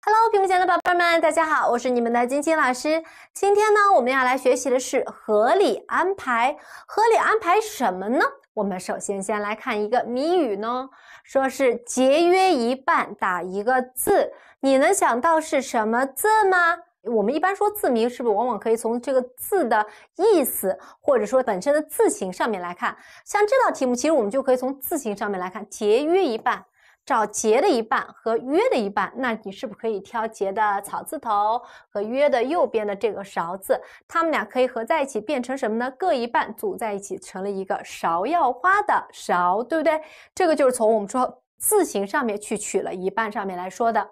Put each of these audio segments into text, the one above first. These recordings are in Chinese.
Hello，屏幕前的宝贝们，大家好，我是你们的晶晶老师。今天呢，我们要来学习的是合理安排。合理安排什么呢？我们首先先来看一个谜语呢，说是节约一半，打一个字。你能想到是什么字吗？我们一般说字谜，是不是往往可以从这个字的意思，或者说本身的字形上面来看？像这道题目，其实我们就可以从字形上面来看，节约一半。找节的一半和约的一半，那你是不是可以挑节的草字头和约的右边的这个勺字？它们俩可以合在一起变成什么呢？各一半组在一起成了一个芍药花的芍，对不对？这个就是从我们说字形上面去取了一半上面来说的。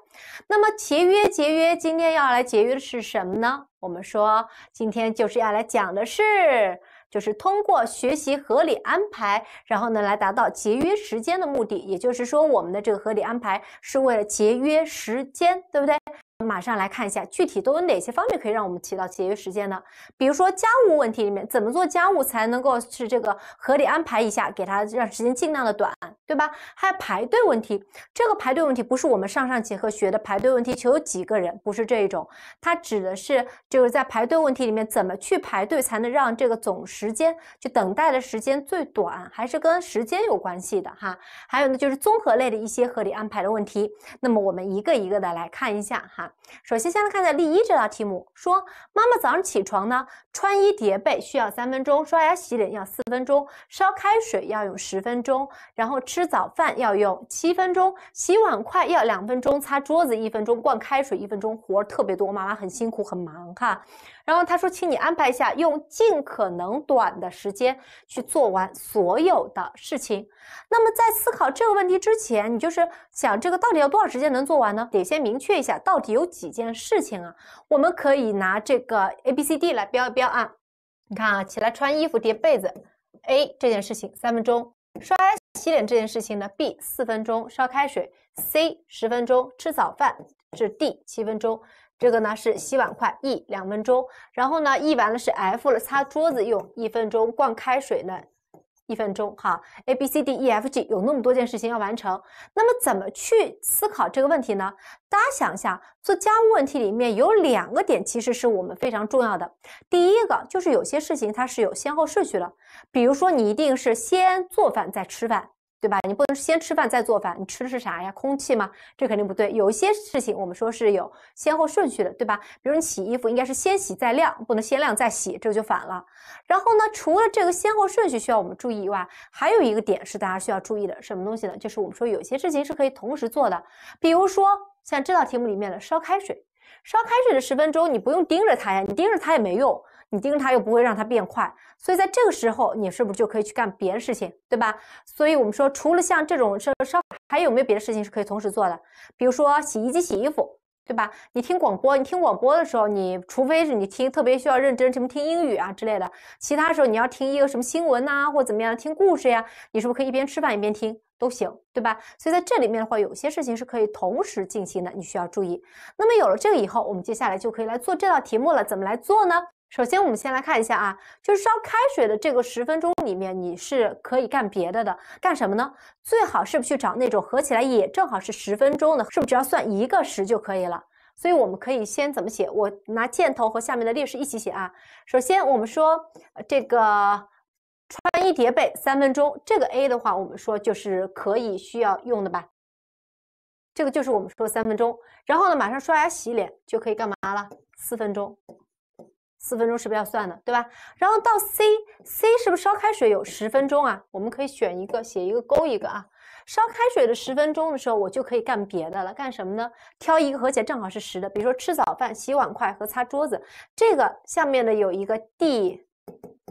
那么节约节约，今天要来节约的是什么呢？我们说今天就是要来讲的是。就是通过学习合理安排，然后呢，来达到节约时间的目的。也就是说，我们的这个合理安排是为了节约时间，对不对？马上来看一下，具体都有哪些方面可以让我们起到节约时间呢？比如说家务问题里面，怎么做家务才能够是这个合理安排一下，给他让时间尽量的短，对吧？还有排队问题，这个排队问题不是我们上上节课学的排队问题，求有几个人，不是这一种，它指的是就是在排队问题里面怎么去排队才能让这个总时间就等待的时间最短，还是跟时间有关系的哈。还有呢，就是综合类的一些合理安排的问题，那么我们一个一个的来看一下哈。首先，先来看在例一这道题目，说妈妈早上起床呢，穿衣叠被需要三分钟，刷牙洗脸要四分钟，烧开水要用十分钟，然后吃早饭要用七分钟，洗碗筷要两分钟，擦桌子一分钟，灌开水一分钟，活儿特别多，妈妈很辛苦，很忙，哈。然后他说：“请你安排一下，用尽可能短的时间去做完所有的事情。那么在思考这个问题之前，你就是想这个到底要多少时间能做完呢？得先明确一下到底有几件事情啊。我们可以拿这个 A、B、C、D 来标一标啊。你看啊，起来穿衣服叠被子，A 这件事情三分钟；刷牙洗脸这件事情呢，B 四分钟；烧开水 C 十分钟；吃早饭是 D 七分钟。”这个呢是洗碗筷，e 两分钟。然后呢，e 完了是 f 了，擦桌子用一分钟，灌开水呢，一分钟。哈，a b c d e f g 有那么多件事情要完成，那么怎么去思考这个问题呢？大家想一下，做家务问题里面有两个点其实是我们非常重要的。第一个就是有些事情它是有先后顺序的，比如说你一定是先做饭再吃饭。对吧？你不能先吃饭再做饭，你吃的是啥呀？空气吗？这肯定不对。有一些事情我们说是有先后顺序的，对吧？比如你洗衣服，应该是先洗再晾，不能先晾再洗，这就反了。然后呢，除了这个先后顺序需要我们注意以外，还有一个点是大家需要注意的，什么东西呢？就是我们说有些事情是可以同时做的，比如说像这道题目里面的烧开水。烧开水的十分钟，你不用盯着它呀，你盯着它也没用，你盯着它又不会让它变快，所以在这个时候，你是不是就可以去干别的事情，对吧？所以我们说，除了像这种烧烧，还有没有别的事情是可以同时做的？比如说洗衣机洗衣服，对吧？你听广播，你听广播的时候，你除非是你听特别需要认真，什么听英语啊之类的，其他时候你要听一个什么新闻呐，或怎么样听故事呀，你是不是可以一边吃饭一边听？都行，对吧？所以在这里面的话，有些事情是可以同时进行的，你需要注意。那么有了这个以后，我们接下来就可以来做这道题目了。怎么来做呢？首先，我们先来看一下啊，就是烧开水的这个十分钟里面，你是可以干别的的。干什么呢？最好是不是去找那种合起来也正好是十分钟的，是不是只要算一个十就可以了？所以我们可以先怎么写？我拿箭头和下面的列式一起写啊。首先，我们说这个。穿衣叠被三分钟，这个 A 的话，我们说就是可以需要用的吧？这个就是我们说三分钟，然后呢，马上刷牙洗脸就可以干嘛了？四分钟，四分钟是不是要算的，对吧？然后到 C，C 是不是烧开水有十分钟啊？我们可以选一个，写一个勾一个啊。烧开水的十分钟的时候，我就可以干别的了，干什么呢？挑一个合起来正好是十的，比如说吃早饭、洗碗筷和擦桌子。这个下面的有一个 D。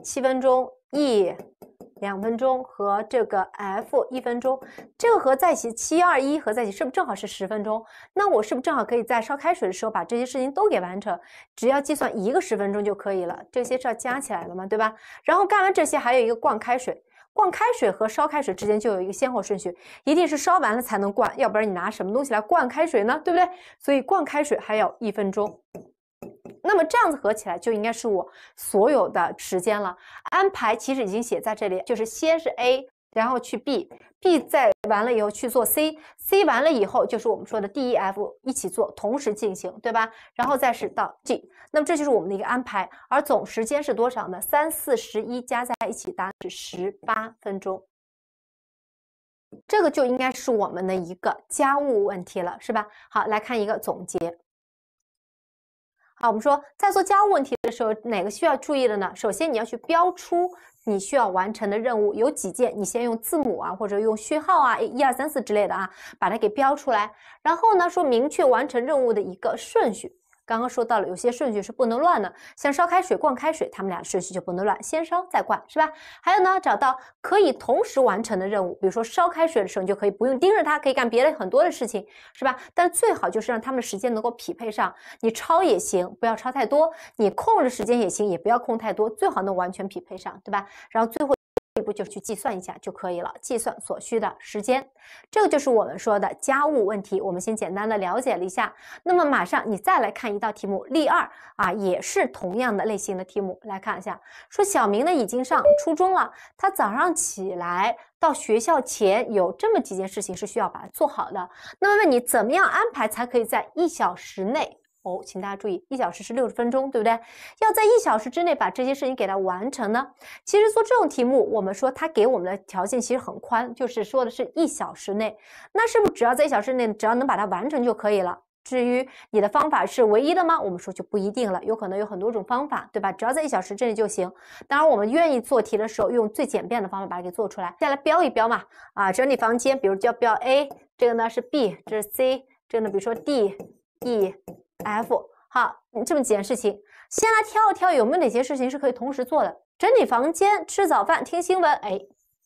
七分钟，e 两分钟和这个 f 一分钟，这个和在一起七二一和在一起，是不是正好是十分钟？那我是不是正好可以在烧开水的时候把这些事情都给完成？只要计算一个十分钟就可以了，这些是要加起来了嘛，对吧？然后干完这些，还有一个灌开水，灌开水和烧开水之间就有一个先后顺序，一定是烧完了才能灌，要不然你拿什么东西来灌开水呢？对不对？所以灌开水还要一分钟。那么这样子合起来就应该是我所有的时间了。安排其实已经写在这里，就是先是 A，然后去 B，B 再完了以后去做 C，C 完了以后就是我们说的 D、E、F 一起做，同时进行，对吧？然后再是到 G。那么这就是我们的一个安排，而总时间是多少呢？三、四、十一加在一起，答案是十八分钟。这个就应该是我们的一个家务问题了，是吧？好，来看一个总结。好，我们说在做家务问题的时候，哪个需要注意的呢？首先，你要去标出你需要完成的任务有几件，你先用字母啊，或者用序号啊，一二三四之类的啊，把它给标出来。然后呢，说明确完成任务的一个顺序。刚刚说到了，有些顺序是不能乱的，像烧开水、灌开水，他们俩顺序就不能乱，先烧再灌，是吧？还有呢，找到可以同时完成的任务，比如说烧开水的时候，你就可以不用盯着它，可以干别的很多的事情，是吧？但最好就是让它们时间能够匹配上，你超也行，不要超太多；你空着时间也行，也不要空太多，最好能完全匹配上，对吧？然后最后。这一步就去计算一下就可以了，计算所需的时间，这个就是我们说的家务问题。我们先简单的了解了一下。那么马上你再来看一道题目，例二啊，也是同样的类型的题目。来看一下，说小明呢已经上初中了，他早上起来到学校前有这么几件事情是需要把它做好的。那么问你怎么样安排才可以在一小时内？哦，请大家注意，一小时是六十分钟，对不对？要在一小时之内把这些事情给它完成呢。其实做这种题目，我们说它给我们的条件其实很宽，就是说的是一小时内。那是不是只要在一小时内，只要能把它完成就可以了？至于你的方法是唯一的吗？我们说就不一定了，有可能有很多种方法，对吧？只要在一小时之内就行。当然，我们愿意做题的时候，用最简便的方法把它给做出来。再来标一标嘛，啊，整理房间，比如叫标 A，这个呢是 B，这是 C，这个呢比如说 D，E。F 好，这么几件事情，先来挑一挑有没有哪些事情是可以同时做的。整理房间、吃早饭、听新闻，哎，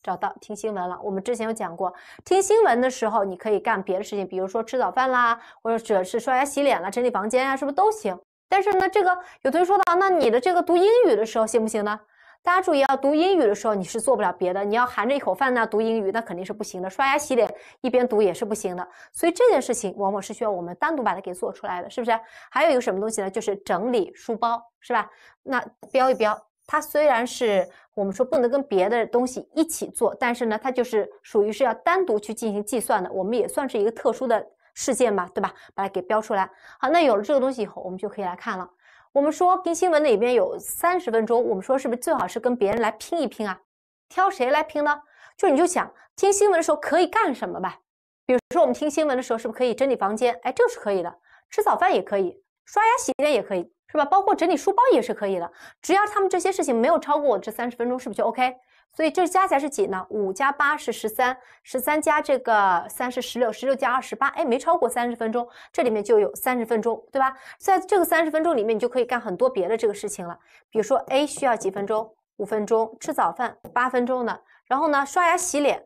找到听新闻了。我们之前有讲过，听新闻的时候你可以干别的事情，比如说吃早饭啦，或者是刷牙洗脸啦、整理房间啊，是不是都行？但是呢，这个有同学说到，那你的这个读英语的时候行不行呢？大家注意，啊，读英语的时候，你是做不了别的。你要含着一口饭呢，读英语那肯定是不行的。刷牙洗脸一边读也是不行的。所以这件事情往往是需要我们单独把它给做出来的，是不是？还有一个什么东西呢？就是整理书包，是吧？那标一标。它虽然是我们说不能跟别的东西一起做，但是呢，它就是属于是要单独去进行计算的。我们也算是一个特殊的事件吧，对吧？把它给标出来。好，那有了这个东西以后，我们就可以来看了。我们说听新闻那边有三十分钟，我们说是不是最好是跟别人来拼一拼啊？挑谁来拼呢？就你就想听新闻的时候可以干什么吧？比如说我们听新闻的时候是不是可以整理房间？哎，这个是可以的。吃早饭也可以，刷牙洗脸也可以，是吧？包括整理书包也是可以的。只要他们这些事情没有超过我这三十分钟，是不是就 OK？所以这加起来是几呢？五加八是十三，十三加这个三是十六，十六加二十八，哎，没超过三十分钟。这里面就有三十分钟，对吧？在这个三十分钟里面，你就可以干很多别的这个事情了。比如说，A 需要几分钟？五分钟。吃早饭八分钟呢？然后呢，刷牙洗脸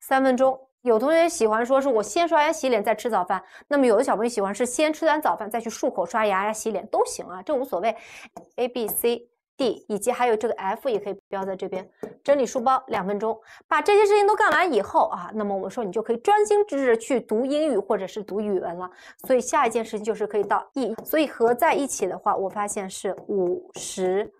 三分钟。有同学喜欢说是我先刷牙洗脸再吃早饭，那么有的小朋友喜欢是先吃完早饭再去漱口刷牙呀洗脸都行啊，这无所谓。A、B、C。D 以及还有这个 F 也可以标在这边。整理书包两分钟，把这些事情都干完以后啊，那么我们说你就可以专心致志去读英语或者是读语文了。所以下一件事情就是可以到 E，所以合在一起的话，我发现是五十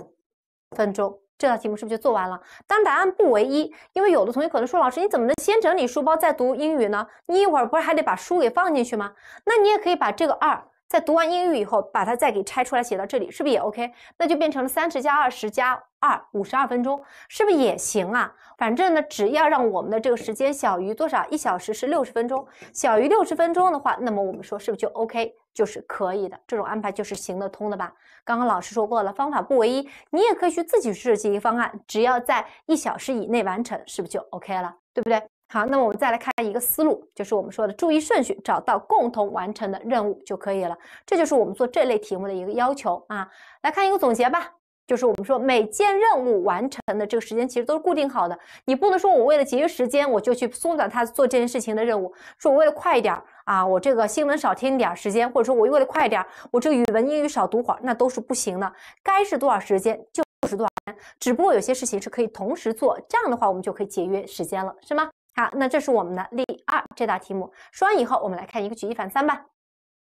分钟。这道题目是不是就做完了？当答案不唯一，因为有的同学可能说，老师你怎么能先整理书包再读英语呢？你一会儿不是还得把书给放进去吗？那你也可以把这个二。在读完英语以后，把它再给拆出来写到这里，是不是也 OK？那就变成了三十加二十加二，五十二分钟，是不是也行啊？反正呢，只要让我们的这个时间小于多少？一小时是六十分钟，小于六十分钟的话，那么我们说是不是就 OK？就是可以的，这种安排就是行得通的吧？刚刚老师说过了，方法不唯一，你也可以去自己设计一个方案，只要在一小时以内完成，是不是就 OK 了？对不对？好，那么我们再来看一个思路，就是我们说的注意顺序，找到共同完成的任务就可以了。这就是我们做这类题目的一个要求啊。来看一个总结吧，就是我们说每件任务完成的这个时间其实都是固定好的，你不能说我为了节约时间，我就去缩短他做这件事情的任务，说我为了快一点儿啊，我这个新闻少听点儿时间，或者说，我为了快一点儿，我这个语文、英语少读会儿，那都是不行的。该是多少时间就是多少，只不过有些事情是可以同时做，这样的话我们就可以节约时间了，是吗？好，那这是我们的例二这道题目。说完以后，我们来看一个举一反三吧。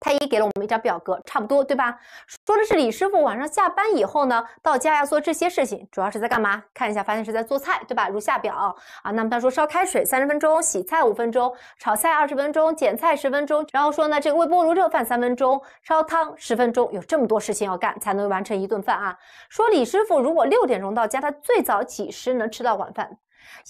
太一给了我们一张表格，差不多对吧？说的是李师傅晚上下班以后呢，到家要做这些事情，主要是在干嘛？看一下，发现是在做菜，对吧？如下表啊。那么他说烧开水三十分钟，洗菜五分钟，炒菜二十分钟，剪菜十分钟，然后说呢，这个微波炉热饭三分钟，烧汤十分钟，有这么多事情要干才能完成一顿饭啊。说李师傅如果六点钟到家，他最早几时能吃到晚饭？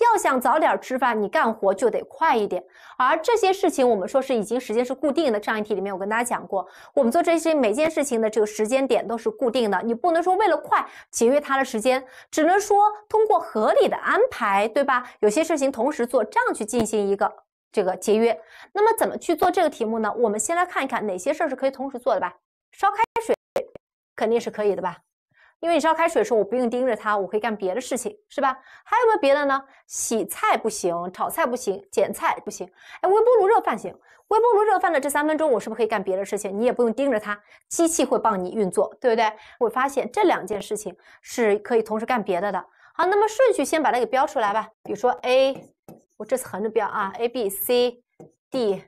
要想早点吃饭，你干活就得快一点。而这些事情，我们说是已经时间是固定的。上一题里面我跟大家讲过，我们做这些每件事情的这个时间点都是固定的，你不能说为了快节约它的时间，只能说通过合理的安排，对吧？有些事情同时做，这样去进行一个这个节约。那么怎么去做这个题目呢？我们先来看一看哪些事儿是可以同时做的吧。烧开水肯定是可以的吧。因为你烧开水的时候，我不用盯着它，我可以干别的事情，是吧？还有没有别的呢？洗菜不行，炒菜不行，剪菜不行。哎，微波炉热饭行。微波炉热饭的这三分钟，我是不是可以干别的事情？你也不用盯着它，机器会帮你运作，对不对？会发现这两件事情是可以同时干别的的。好，那么顺序先把它给标出来吧。比如说 A，我这次横着标啊，A B C D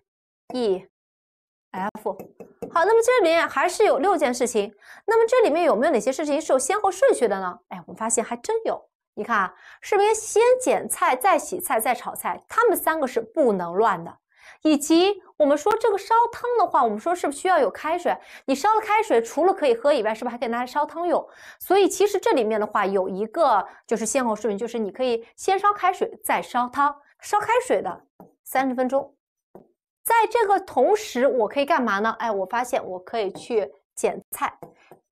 E F。好，那么这里面还是有六件事情。那么这里面有没有哪些事情是有先后顺序的呢？哎，我们发现还真有。你看，是不是先剪菜，再洗菜，再炒菜，他们三个是不能乱的。以及我们说这个烧汤的话，我们说是不是需要有开水？你烧了开水，除了可以喝以外，是不是还可以拿来烧汤用？所以其实这里面的话，有一个就是先后顺序，就是你可以先烧开水，再烧汤。烧开水的三十分钟。在这个同时，我可以干嘛呢？哎，我发现我可以去剪菜。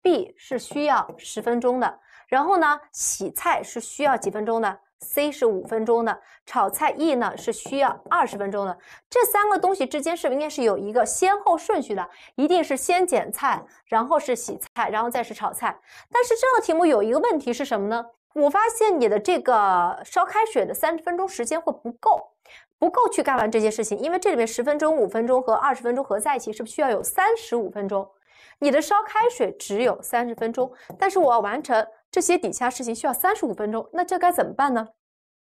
B 是需要十分钟的，然后呢，洗菜是需要几分钟的 c 是五分钟的，炒菜 E 呢是需要二十分钟的。这三个东西之间是不是应该是有一个先后顺序的？一定是先剪菜，然后是洗菜，然后再是炒菜。但是这道题目有一个问题是什么呢？我发现你的这个烧开水的三十分钟时间会不够。不够去干完这些事情，因为这里面十分钟、五分钟和二十分钟合在一起，是不是需要有三十五分钟？你的烧开水只有三十分钟，但是我要完成这些底下事情需要三十五分钟，那这该怎么办呢？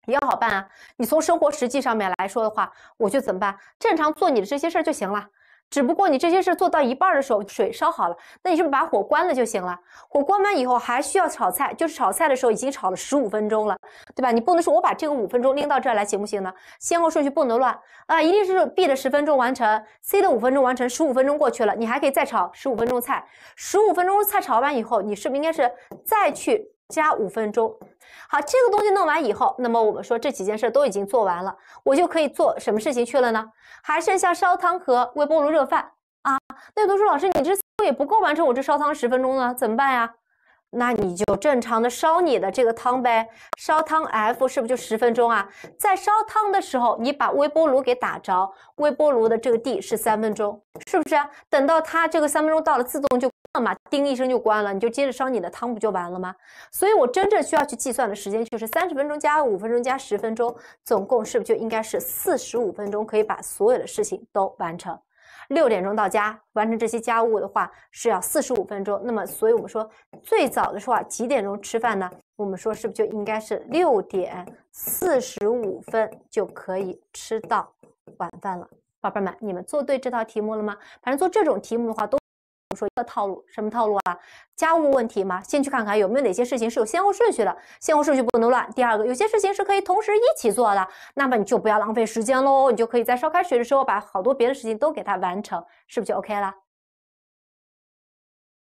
也好办啊，你从生活实际上面来说的话，我就怎么办？正常做你的这些事儿就行了。只不过你这些事做到一半的时候，水烧好了，那你是不是把火关了就行了？火关完以后还需要炒菜，就是炒菜的时候已经炒了十五分钟了，对吧？你不能说我把这个五分钟拎到这儿来行不行呢？先后顺序不能乱啊，一定是 B 的十分钟完成，C 的五分钟完成，十五分钟过去了，你还可以再炒十五分钟菜。十五分钟菜炒完以后，你是不是应该是再去？加五分钟，好，这个东西弄完以后，那么我们说这几件事都已经做完了，我就可以做什么事情去了呢？还剩下烧汤和微波炉热饭啊。那有同学说老师，你这也不够完成我这烧汤十分钟呢，怎么办呀？那你就正常的烧你的这个汤呗，烧汤 F 是不是就十分钟啊？在烧汤的时候，你把微波炉给打着，微波炉的这个 D 是三分钟，是不是？等到它这个三分钟到了，自动就。嘛，叮一声就关了，你就接着烧你的汤不就完了吗？所以我真正需要去计算的时间就是三十分钟加五分钟加十分钟，总共是不是就应该是四十五分钟可以把所有的事情都完成？六点钟到家完成这些家务的话，是要四十五分钟。那么，所以我们说最早的时候啊几点钟吃饭呢？我们说是不是就应该是六点四十五分就可以吃到晚饭了？宝贝们，你们做对这道题目了吗？反正做这种题目的话都。说一个套路，什么套路啊？家务问题嘛，先去看看有没有哪些事情是有先后顺序的，先后顺序不能乱。第二个，有些事情是可以同时一起做的，那么你就不要浪费时间喽，你就可以在烧开水的时候把好多别的事情都给它完成，是不是就 OK 了？